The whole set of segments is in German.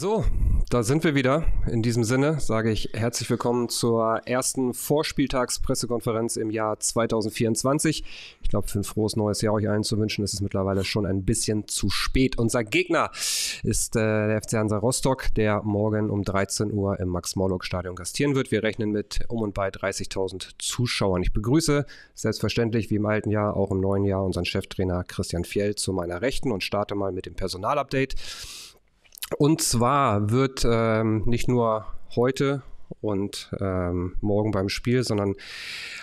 So, da sind wir wieder. In diesem Sinne sage ich herzlich willkommen zur ersten Vorspieltagspressekonferenz im Jahr 2024. Ich glaube, für ein frohes neues Jahr euch allen zu wünschen, ist es mittlerweile schon ein bisschen zu spät. Unser Gegner ist äh, der FC Hansa Rostock, der morgen um 13 Uhr im Max-Morlock-Stadion gastieren wird. Wir rechnen mit um und bei 30.000 Zuschauern. Ich begrüße selbstverständlich wie im alten Jahr auch im neuen Jahr unseren Cheftrainer Christian Fjell zu meiner Rechten und starte mal mit dem Personalupdate. Und zwar wird ähm, nicht nur heute und ähm, morgen beim Spiel, sondern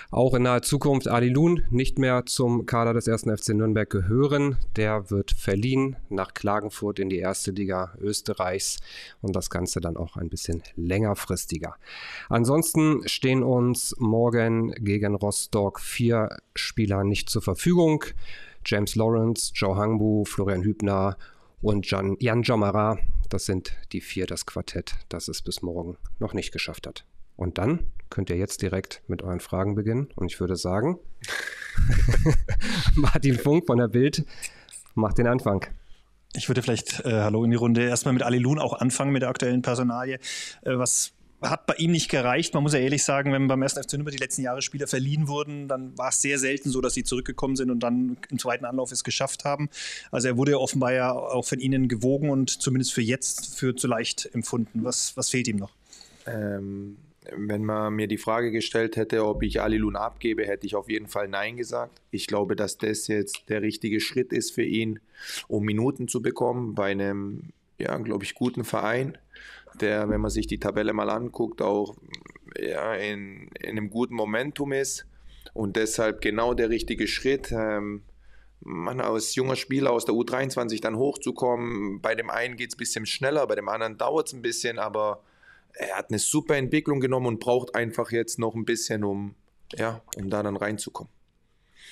auch in naher Zukunft Ali Lun nicht mehr zum Kader des ersten FC Nürnberg gehören. Der wird verliehen nach Klagenfurt in die erste Liga Österreichs und das Ganze dann auch ein bisschen längerfristiger. Ansonsten stehen uns morgen gegen Rostock vier Spieler nicht zur Verfügung. James Lawrence, Joe Hangbu, Florian Hübner und Jan, Jan Jomara. Das sind die vier, das Quartett, das es bis morgen noch nicht geschafft hat. Und dann könnt ihr jetzt direkt mit euren Fragen beginnen. Und ich würde sagen, Martin Funk von der Bild macht den Anfang. Ich würde vielleicht, äh, hallo in die Runde, erstmal mit Ali Loon auch anfangen mit der aktuellen Personalie. Äh, was hat bei ihm nicht gereicht. Man muss ja ehrlich sagen, wenn beim ersten FC Nürnberg die letzten Jahre Spieler verliehen wurden, dann war es sehr selten so, dass sie zurückgekommen sind und dann im zweiten Anlauf es geschafft haben. Also er wurde ja offenbar ja auch von ihnen gewogen und zumindest für jetzt für zu leicht empfunden. Was, was fehlt ihm noch? Ähm, wenn man mir die Frage gestellt hätte, ob ich Ali Luna abgebe, hätte ich auf jeden Fall Nein gesagt. Ich glaube, dass das jetzt der richtige Schritt ist für ihn, um Minuten zu bekommen bei einem ja, glaube ich, guten Verein, der, wenn man sich die Tabelle mal anguckt, auch ja, in, in einem guten Momentum ist. Und deshalb genau der richtige Schritt. Ähm, man als junger Spieler aus der U23 dann hochzukommen. Bei dem einen geht es ein bisschen schneller, bei dem anderen dauert es ein bisschen, aber er hat eine super Entwicklung genommen und braucht einfach jetzt noch ein bisschen, um, ja, um da dann reinzukommen.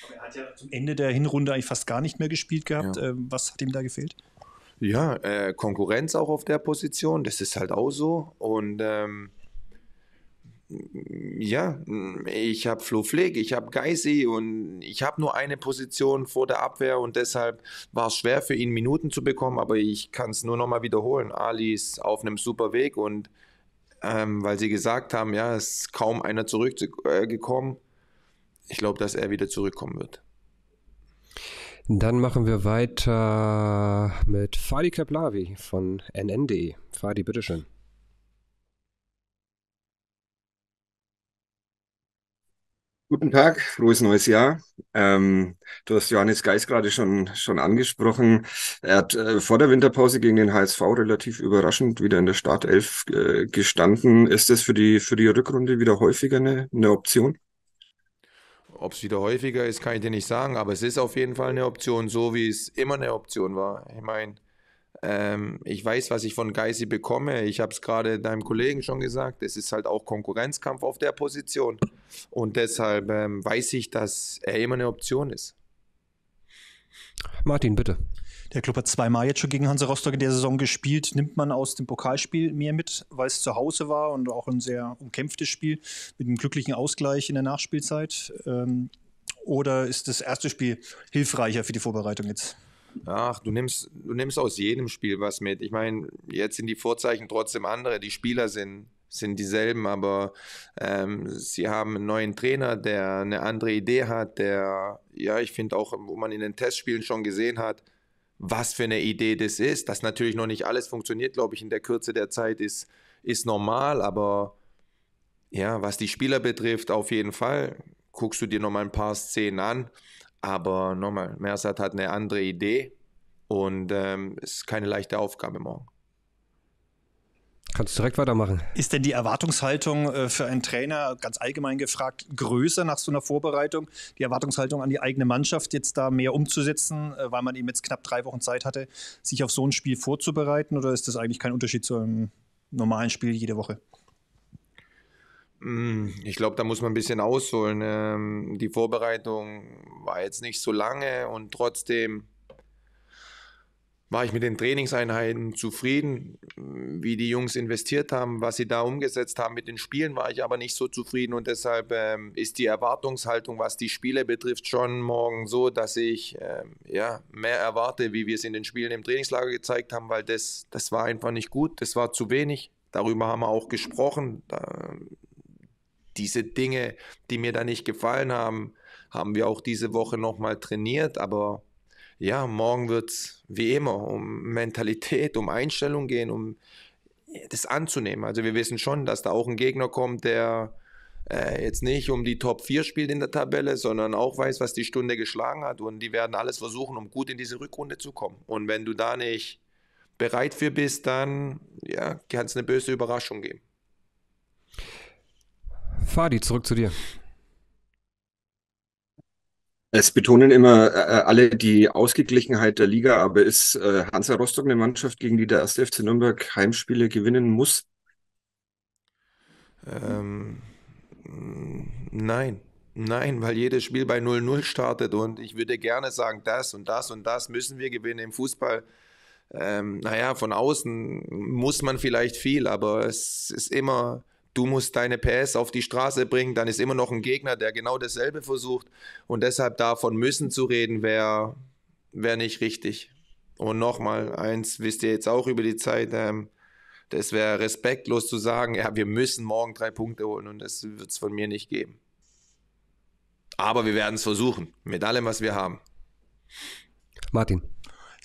Aber er hat ja zum Ende der Hinrunde eigentlich fast gar nicht mehr gespielt gehabt. Ja. Ähm, was hat ihm da gefehlt? Ja, äh, Konkurrenz auch auf der Position, das ist halt auch so. Und ähm, ja, ich habe Flo Flick, ich habe Geisi und ich habe nur eine Position vor der Abwehr und deshalb war es schwer für ihn, Minuten zu bekommen, aber ich kann es nur nochmal wiederholen. Ali ist auf einem super Weg und ähm, weil sie gesagt haben, ja, es ist kaum einer zurückgekommen. Äh, ich glaube, dass er wieder zurückkommen wird. Dann machen wir weiter mit Fadi Keplavi von nn.de. Fadi, bitteschön. Guten Tag, frohes neues Jahr. Ähm, du hast Johannes Geis gerade schon, schon angesprochen. Er hat äh, vor der Winterpause gegen den HSV relativ überraschend wieder in der Startelf äh, gestanden. Ist das für die, für die Rückrunde wieder häufiger eine, eine Option? Ob es wieder häufiger ist, kann ich dir nicht sagen, aber es ist auf jeden Fall eine Option, so wie es immer eine Option war. Ich meine, ähm, ich weiß, was ich von Geisi bekomme. Ich habe es gerade deinem Kollegen schon gesagt. Es ist halt auch Konkurrenzkampf auf der Position. Und deshalb ähm, weiß ich, dass er immer eine Option ist. Martin, bitte. Der Club hat zweimal jetzt schon gegen Hansa Rostock in der Saison gespielt. Nimmt man aus dem Pokalspiel mehr mit, weil es zu Hause war und auch ein sehr umkämpftes Spiel mit einem glücklichen Ausgleich in der Nachspielzeit? Ähm, oder ist das erste Spiel hilfreicher für die Vorbereitung jetzt? Ach, du nimmst, du nimmst aus jedem Spiel was mit. Ich meine, jetzt sind die Vorzeichen trotzdem andere. Die Spieler sind, sind dieselben, aber ähm, sie haben einen neuen Trainer, der eine andere Idee hat, der, ja, ich finde auch, wo man in den Testspielen schon gesehen hat, was für eine Idee das ist. Dass natürlich noch nicht alles funktioniert, glaube ich, in der Kürze der Zeit ist, ist normal, aber ja, was die Spieler betrifft, auf jeden Fall guckst du dir nochmal ein paar Szenen an. Aber nochmal, Mersat hat eine andere Idee und es ähm, ist keine leichte Aufgabe morgen. Kannst du direkt weitermachen. Ist denn die Erwartungshaltung äh, für einen Trainer, ganz allgemein gefragt, größer nach so einer Vorbereitung? Die Erwartungshaltung an die eigene Mannschaft, jetzt da mehr umzusetzen, äh, weil man eben jetzt knapp drei Wochen Zeit hatte, sich auf so ein Spiel vorzubereiten? Oder ist das eigentlich kein Unterschied zu einem normalen Spiel jede Woche? Mm, ich glaube, da muss man ein bisschen ausholen. Ähm, die Vorbereitung war jetzt nicht so lange und trotzdem war ich mit den Trainingseinheiten zufrieden, wie die Jungs investiert haben, was sie da umgesetzt haben. Mit den Spielen war ich aber nicht so zufrieden und deshalb ähm, ist die Erwartungshaltung, was die Spiele betrifft, schon morgen so, dass ich ähm, ja, mehr erwarte, wie wir es in den Spielen im Trainingslager gezeigt haben, weil das, das war einfach nicht gut, das war zu wenig. Darüber haben wir auch gesprochen. Da, diese Dinge, die mir da nicht gefallen haben, haben wir auch diese Woche nochmal trainiert, aber ja, morgen wird es wie immer um Mentalität, um Einstellung gehen, um das anzunehmen. Also wir wissen schon, dass da auch ein Gegner kommt, der äh, jetzt nicht um die Top 4 spielt in der Tabelle, sondern auch weiß, was die Stunde geschlagen hat. Und die werden alles versuchen, um gut in diese Rückrunde zu kommen. Und wenn du da nicht bereit für bist, dann ja, kann es eine böse Überraschung geben. Fadi, zurück zu dir. Es betonen immer äh, äh, alle die Ausgeglichenheit der Liga, aber ist äh, Hansa Rostock eine Mannschaft, gegen die der 1. FC Nürnberg Heimspiele gewinnen muss? Ähm, nein, nein, weil jedes Spiel bei 0-0 startet und ich würde gerne sagen, das und das und das müssen wir gewinnen im Fußball. Ähm, naja, von außen muss man vielleicht viel, aber es ist immer du musst deine PS auf die Straße bringen, dann ist immer noch ein Gegner, der genau dasselbe versucht. Und deshalb davon müssen zu reden, wäre wär nicht richtig. Und nochmal, eins wisst ihr jetzt auch über die Zeit, ähm, das wäre respektlos zu sagen, ja, wir müssen morgen drei Punkte holen und das wird es von mir nicht geben. Aber wir werden es versuchen, mit allem, was wir haben. Martin.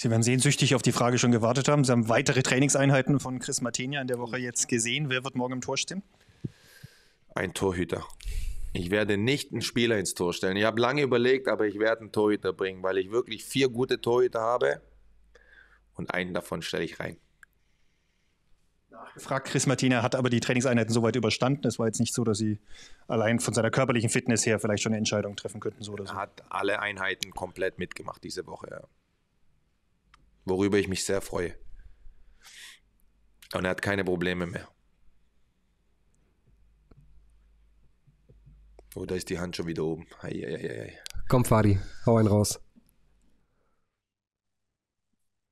Sie werden sehnsüchtig auf die Frage schon gewartet haben. Sie haben weitere Trainingseinheiten von Chris Martenia in der Woche jetzt gesehen. Wer wird morgen im Tor stehen? Ein Torhüter. Ich werde nicht einen Spieler ins Tor stellen. Ich habe lange überlegt, aber ich werde einen Torhüter bringen, weil ich wirklich vier gute Torhüter habe und einen davon stelle ich rein. Nachgefragt, Chris Martina hat aber die Trainingseinheiten soweit überstanden. Es war jetzt nicht so, dass sie allein von seiner körperlichen Fitness her vielleicht schon eine Entscheidung treffen könnten. So oder so. Er hat alle Einheiten komplett mitgemacht diese Woche. Ja worüber ich mich sehr freue. Und er hat keine Probleme mehr. Oh, da ist die Hand schon wieder oben. Ei, ei, ei, Komm, Fadi, hau einen raus.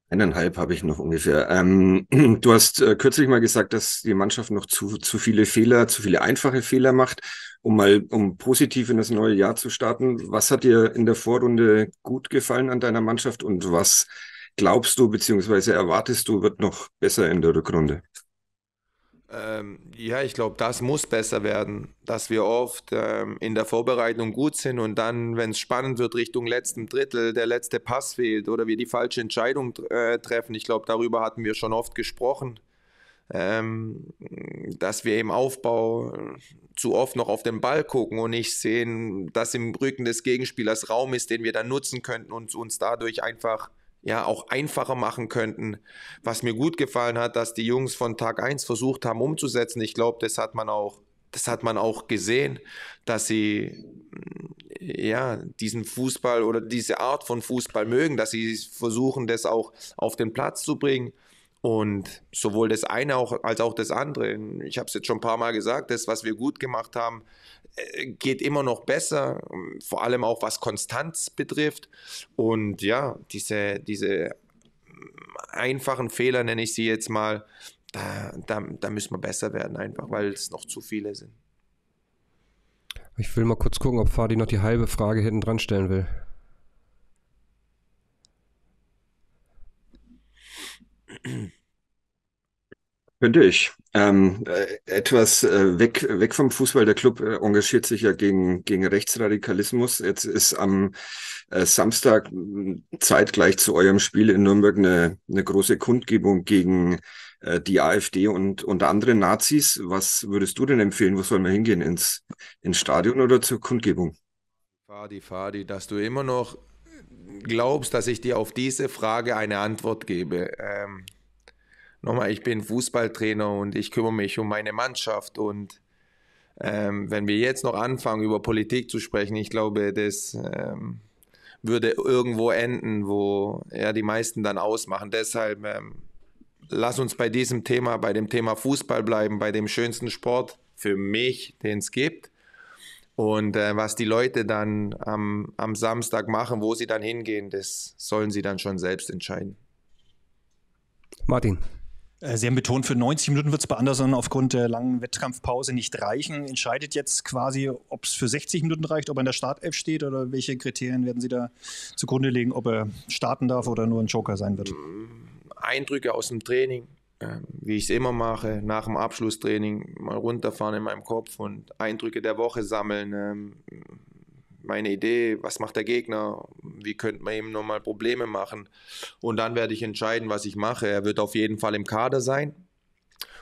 Eineinhalb habe ich noch ungefähr. Ähm, du hast äh, kürzlich mal gesagt, dass die Mannschaft noch zu, zu viele Fehler, zu viele einfache Fehler macht, um mal um positiv in das neue Jahr zu starten. Was hat dir in der Vorrunde gut gefallen an deiner Mannschaft und was glaubst du bzw. erwartest du, wird noch besser in der Rückrunde? Ähm, ja, ich glaube, das muss besser werden, dass wir oft ähm, in der Vorbereitung gut sind und dann, wenn es spannend wird, Richtung letzten Drittel, der letzte Pass fehlt oder wir die falsche Entscheidung äh, treffen. Ich glaube, darüber hatten wir schon oft gesprochen, ähm, dass wir im Aufbau äh, zu oft noch auf den Ball gucken und nicht sehen, dass im Rücken des Gegenspielers Raum ist, den wir dann nutzen könnten und uns dadurch einfach ja auch einfacher machen könnten. Was mir gut gefallen hat, dass die Jungs von Tag 1 versucht haben umzusetzen. Ich glaube, das hat man auch das hat man auch gesehen, dass sie mm, ja diesen Fußball oder diese Art von Fußball mögen, dass sie versuchen, das auch auf den Platz zu bringen. Und sowohl das eine auch, als auch das andere. Ich habe es jetzt schon ein paar Mal gesagt, das, was wir gut gemacht haben, äh, geht immer noch besser, ähm, vor allem auch was Konstanz betrifft. Und ja, diese, diese mm, einfachen Fehler, nenne ich sie jetzt mal, da, da, da müssen wir besser werden, einfach weil es noch zu viele sind. Ich will mal kurz gucken, ob Fadi noch die halbe Frage hinten dran stellen will. Könnte ich. Ähm, äh, etwas äh, weg, weg vom Fußball. Der Club äh, engagiert sich ja gegen, gegen Rechtsradikalismus. Jetzt ist am äh, Samstag zeitgleich zu eurem Spiel in Nürnberg eine, eine große Kundgebung gegen äh, die AfD und, und andere Nazis. Was würdest du denn empfehlen? Wo sollen wir hingehen? Ins, ins Stadion oder zur Kundgebung? Fadi, Fadi, dass du immer noch glaubst, dass ich dir auf diese Frage eine Antwort gebe. Ähm nochmal, ich bin Fußballtrainer und ich kümmere mich um meine Mannschaft und ähm, wenn wir jetzt noch anfangen, über Politik zu sprechen, ich glaube, das ähm, würde irgendwo enden, wo ja die meisten dann ausmachen. Deshalb ähm, lass uns bei diesem Thema, bei dem Thema Fußball bleiben, bei dem schönsten Sport für mich, den es gibt. Und äh, was die Leute dann am, am Samstag machen, wo sie dann hingehen, das sollen sie dann schon selbst entscheiden. Martin. Äh, Sie haben betont, für 90 Minuten wird es bei Anderson aufgrund der langen Wettkampfpause nicht reichen. Entscheidet jetzt quasi, ob es für 60 Minuten reicht, ob er in der Startelf steht oder welche Kriterien werden Sie da zugrunde legen, ob er starten darf oder nur ein Joker sein wird? Mm, Eindrücke aus dem Training, ähm, wie ich es immer mache, nach dem Abschlusstraining mal runterfahren in meinem Kopf und Eindrücke der Woche sammeln. Ähm, meine Idee, was macht der Gegner, wie könnte man ihm nochmal Probleme machen. Und dann werde ich entscheiden, was ich mache. Er wird auf jeden Fall im Kader sein.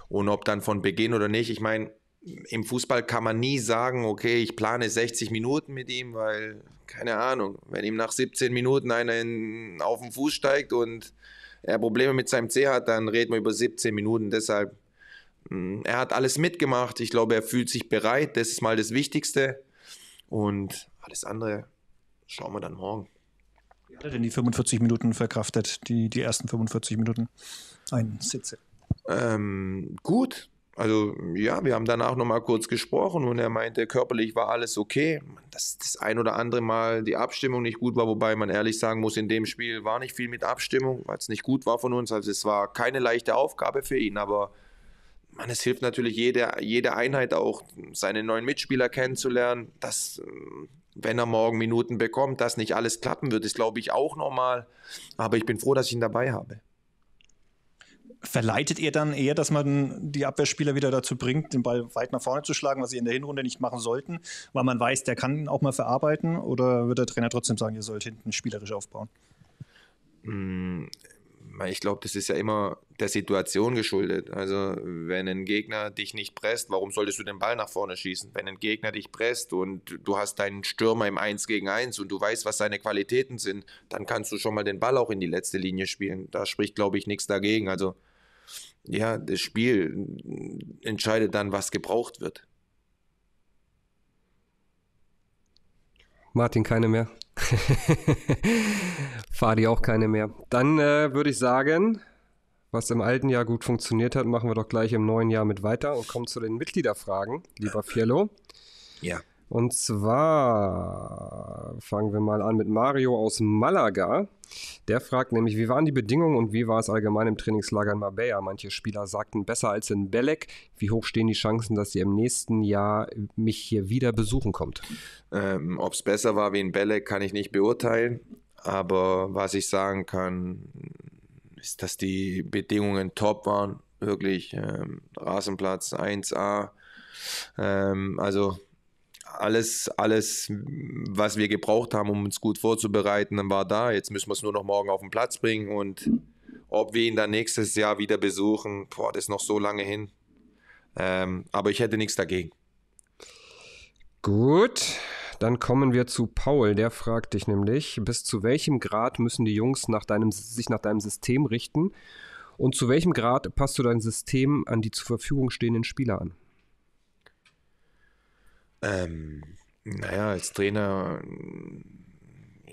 Und ob dann von Beginn oder nicht, ich meine, im Fußball kann man nie sagen, okay, ich plane 60 Minuten mit ihm, weil, keine Ahnung, wenn ihm nach 17 Minuten einer in, auf den Fuß steigt und er Probleme mit seinem C hat, dann reden wir über 17 Minuten. Deshalb, hm, er hat alles mitgemacht. Ich glaube, er fühlt sich bereit. Das ist mal das Wichtigste. Und alles andere schauen wir dann morgen. Wie hat er denn die 45 Minuten verkraftet, die, die ersten 45 Minuten ein Sitze? Ähm, gut. Also ja, wir haben danach nochmal kurz gesprochen und er meinte, körperlich war alles okay. Dass das ein oder andere Mal die Abstimmung nicht gut war, wobei man ehrlich sagen muss, in dem Spiel war nicht viel mit Abstimmung, weil es nicht gut war von uns. Also es war keine leichte Aufgabe für ihn, aber man, es hilft natürlich jede, jede Einheit auch, seine neuen Mitspieler kennenzulernen, Das, ähm, wenn er morgen Minuten bekommt, dass nicht alles klappen wird, ist, glaube ich, auch normal. Aber ich bin froh, dass ich ihn dabei habe. Verleitet ihr dann eher, dass man die Abwehrspieler wieder dazu bringt, den Ball weit nach vorne zu schlagen, was sie in der Hinrunde nicht machen sollten, weil man weiß, der kann ihn auch mal verarbeiten? Oder wird der Trainer trotzdem sagen, ihr sollt hinten spielerisch aufbauen? Hm, ich glaube, das ist ja immer der Situation geschuldet. Also wenn ein Gegner dich nicht presst, warum solltest du den Ball nach vorne schießen? Wenn ein Gegner dich presst und du hast deinen Stürmer im 1 gegen 1 und du weißt, was seine Qualitäten sind, dann kannst du schon mal den Ball auch in die letzte Linie spielen. Da spricht, glaube ich, nichts dagegen. Also ja, das Spiel entscheidet dann, was gebraucht wird. Martin, keine mehr. Fadi auch keine mehr. Dann äh, würde ich sagen, was im alten Jahr gut funktioniert hat, machen wir doch gleich im neuen Jahr mit weiter und kommen zu den Mitgliederfragen, lieber Fiello. Ja. Und zwar fangen wir mal an mit Mario aus Malaga. Der fragt nämlich, wie waren die Bedingungen und wie war es allgemein im Trainingslager in Marbella? Manche Spieler sagten besser als in Belek. Wie hoch stehen die Chancen, dass ihr im nächsten Jahr mich hier wieder besuchen kommt? Ähm, Ob es besser war wie in Belek, kann ich nicht beurteilen. Aber was ich sagen kann, ist, dass die Bedingungen top waren. Wirklich ähm, Rasenplatz 1A. Ähm, also alles, alles, was wir gebraucht haben, um uns gut vorzubereiten, war da. Jetzt müssen wir es nur noch morgen auf den Platz bringen und ob wir ihn dann nächstes Jahr wieder besuchen, boah, das ist noch so lange hin. Ähm, aber ich hätte nichts dagegen. Gut, dann kommen wir zu Paul, der fragt dich nämlich, bis zu welchem Grad müssen die Jungs nach deinem, sich nach deinem System richten und zu welchem Grad passt du dein System an die zur Verfügung stehenden Spieler an? Ähm, naja, als Trainer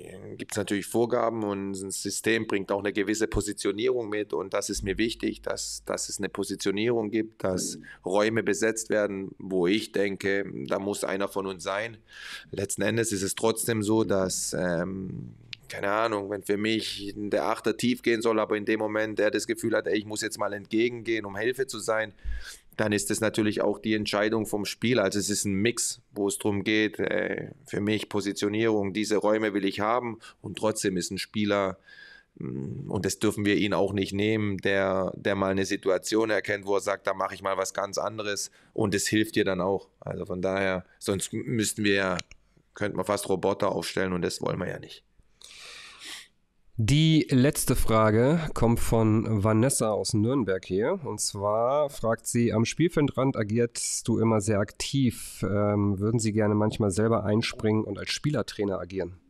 äh, gibt es natürlich Vorgaben und ein System bringt auch eine gewisse Positionierung mit und das ist mir wichtig, dass, dass es eine Positionierung gibt, dass mhm. Räume besetzt werden, wo ich denke, da muss einer von uns sein. Letzten Endes ist es trotzdem so, dass ähm, keine Ahnung, wenn für mich der Achter tief gehen soll, aber in dem Moment der das Gefühl hat, ey, ich muss jetzt mal entgegengehen, um Hilfe zu sein, dann ist das natürlich auch die Entscheidung vom Spiel. Also es ist ein Mix, wo es darum geht, ey, äh, für mich Positionierung, diese Räume will ich haben und trotzdem ist ein Spieler, mm, und das dürfen wir ihn auch nicht nehmen, der, der mal eine Situation erkennt, wo er sagt, da mache ich mal was ganz anderes und es hilft dir dann auch. Also von daher, sonst müssten wir, ja, könnten wir fast Roboter aufstellen und das wollen wir ja nicht. Die letzte Frage kommt von Vanessa aus Nürnberg hier. Und zwar fragt sie, am Spielfeldrand agierst du immer sehr aktiv. Ähm, würden Sie gerne manchmal selber einspringen und als Spielertrainer agieren?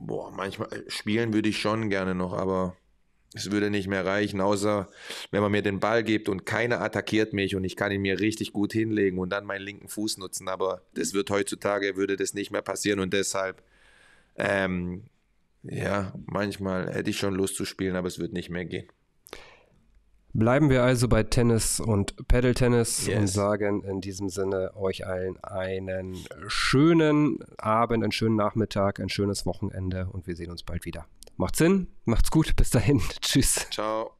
Boah, manchmal äh, spielen würde ich schon gerne noch, aber es würde nicht mehr reichen, außer wenn man mir den Ball gibt und keiner attackiert mich und ich kann ihn mir richtig gut hinlegen und dann meinen linken Fuß nutzen. Aber das wird heutzutage, würde das nicht mehr passieren und deshalb... Ähm, ja, manchmal hätte ich schon Lust zu spielen, aber es wird nicht mehr gehen. Bleiben wir also bei Tennis und Pedaltennis yes. und sagen in diesem Sinne euch allen einen schönen Abend, einen schönen Nachmittag, ein schönes Wochenende und wir sehen uns bald wieder. Macht's Sinn, macht's gut, bis dahin, tschüss. Ciao.